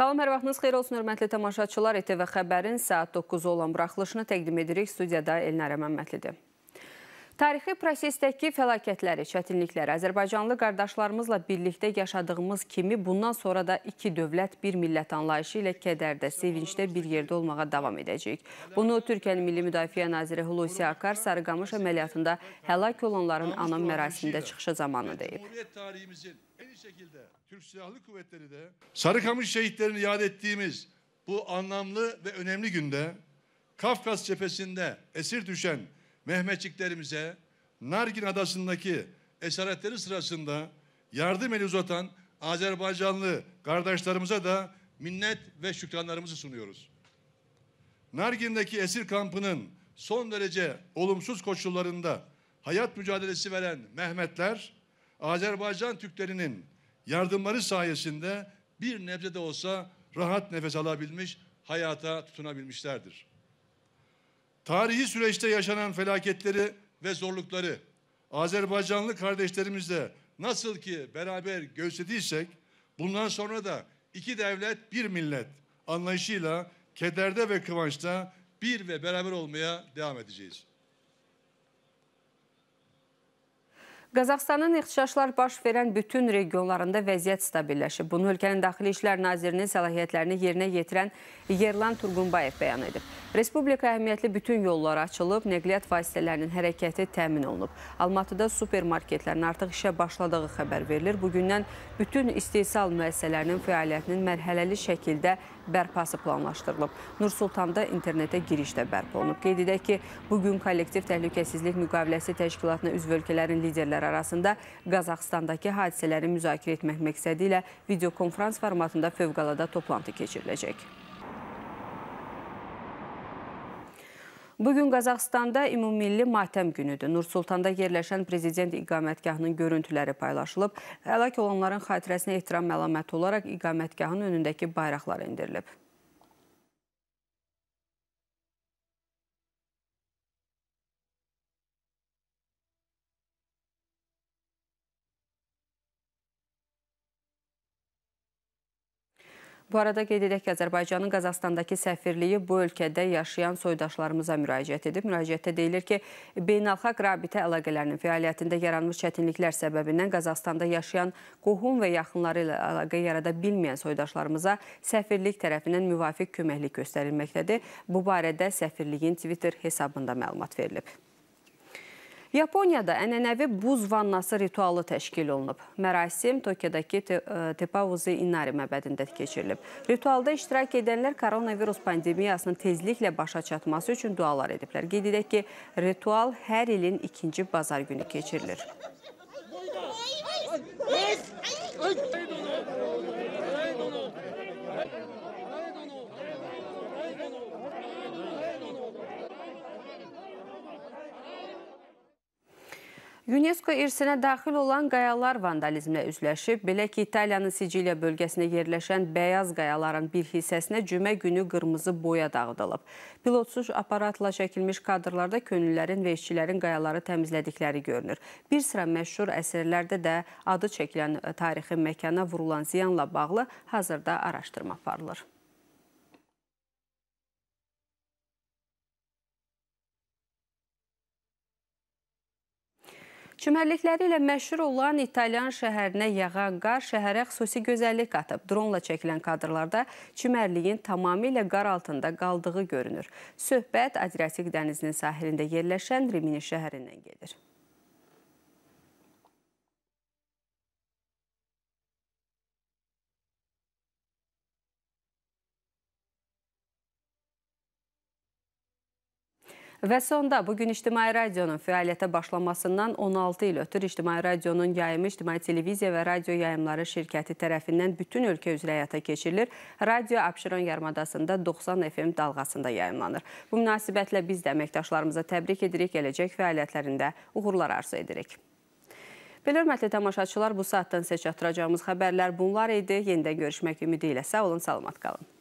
Salam, hər vaxtınız xeyir olsun, hörmətli tamaşaçılar. ETV Xəbərin saat 9-u olan buraxılışını təqdim edirik. Studiyada Elnarə Məmmədlidir. Tarixi prosesdəki fəlakətləri, çətinlikləri Azərbaycanlı qardaşlarımızla birlikdə yaşadığımız kimi bundan sonra da iki dövlət, bir millət anlayışı ilə kədərdə, sevincdə bir yerdə olmağa davam edəcək. Bunu Türkiyənin Milli Müdafiə Naziri Hulusi Akar Sarıqamış əməliyyatında həlak olanların anam mərasimində çıxışı zamanı deyib. Sarıqamış şehitlerini yad etdiyimiz bu anlamlı və önəmli gündə Kafkas cephesində esir düşən Mehmetçiklerimize Nargin Adası'ndaki esaretleri sırasında yardım eli uzatan Azerbaycanlı kardeşlerimize de minnet ve şükranlarımızı sunuyoruz. Nargin'deki esir kampının son derece olumsuz koşullarında hayat mücadelesi veren Mehmetler, Azerbaycan Türklerinin yardımları sayesinde bir nebze de olsa rahat nefes alabilmiş, hayata tutunabilmişlerdir. Tarihi süreçte yaşanan felaketleri ve zorlukları Azerbaycanlı kardeşlerimizle nasıl ki beraber göğüslediysek bundan sonra da iki devlet bir millet anlayışıyla kederde ve kıvançta bir ve beraber olmaya devam edeceğiz. Qazaxstanın ixtişaşlar baş verən bütün regionlarında vəziyyət stabilləşib. Bunu ölkənin Daxili İşlər Nazirinin səlahiyyətlərini yerinə yetirən Yerlan Turğunbayev bəyan edib. Respublika əhəmiyyətli bütün yollar açılıb, nəqliyyat vasitələrinin hərəkəti təmin olunub. Almatıda supermarketlərin artıq işə başladığı xəbər verilir. Bugündən bütün istehsal müəssisələrinin fəaliyyətinin mərhələli şəkildə bərpası planlaşdırılıb. Nursultanda internetə giriş də bərpa olunub. Qeyd edək ki, bugün kollektiv təhlükəsizlik müqaviləsi təşkilatına üzv ölkələrin liderləri ölkələr arasında Qazaxıstandakı hadisələri müzakirə etmək məqsədi ilə videokonfrans formatında fövqəladə toplantı keçiriləcək. Bugün Qazaxıstanda ümumilli matəm günüdür. Nursultanda yerləşən prezident iqamətgahının görüntüləri paylaşılıb. Həlak olanların xatirəsinə ehtiram əlaməti olaraq iqamətgahın önündəki bayraqlar indirilib. Bu arada qeyd edək ki, Azərbaycanın Qazaxstandakı səfirliyi bu ölkədə yaşayan soydaşlarımıza müraciət edib. Müraciətdə deyilir ki, beynəlxalq rabitə əlaqələrinin fəaliyyətində yaranmış çətinliklər səbəbindən Qazaxstanda yaşayan qohum və yaxınları ilə əlaqə yarada bilməyən soydaşlarımıza səfirlik tərəfindən müvafiq köməklik göstərilməkdədir. Bu barədə səfirliyin Twitter hesabında məlumat verilib. Yaponiyada ənənəvi buz vannası ritualı təşkil olunub. Mərasim Tokiyodakı Tepavuzi İnari məbədində keçirilib. Ritualda iştirak edənlər koronavirus pandemiyasının tezliklə başa çatması üçün dualar ediblər. Qeyd edək ki, ritual hər ilin ikinci bazar günü keçirilir. UNESCO irsinə daxil olan qayalar vandalizmlə üzləşib, belə ki, İtaliyanın Siciliya bölgəsində yerləşən bəyaz qayaların bir hissəsinə cümə günü qırmızı boya dağıdılıb. Pilotsuz aparatla çəkilmiş kadrlarda könüllərin və işçilərin qayaları təmizlədikləri görünür. Bir sıra məşhur əsərlərdə də adı çəkilən tarixi məkana vurulan ziyanla bağlı hazırda araşdırma aparılır. Çimərlikləri ilə məşhur olan İtalyan şəhərinə yağan qar şəhərə xüsusi gözəllik qatıb. Dronla çəkilən kadrlarda çimərliyin tamamilə qar altında qaldığı görünür. Söhbət Adriatik dənizinin sahilində yerləşən Rimini şəhərindən gedir. Və sonda bugün İctimai Radionun fəaliyyətə başlamasından 16 il ötür İctimai Radionun yayımı İctimai Televiziya və Radio Yayımları Şirkəti tərəfindən bütün ölkə üzrə həyata keçirilir. Radio Abşeron yarımadasında 90 FM dalğasında yayımlanır. Bu münasibətlə biz də əməkdaşlarımıza təbrik edirik, gələcək fəaliyyətlərində uğurlar arzu edirik. Belə hörmətli tamaşaçılar, bu saatdan seçə atıracağımız xəbərlər bunlar idi. Yenidən görüşmək ümidi ilə sağ olun, salamat qalın.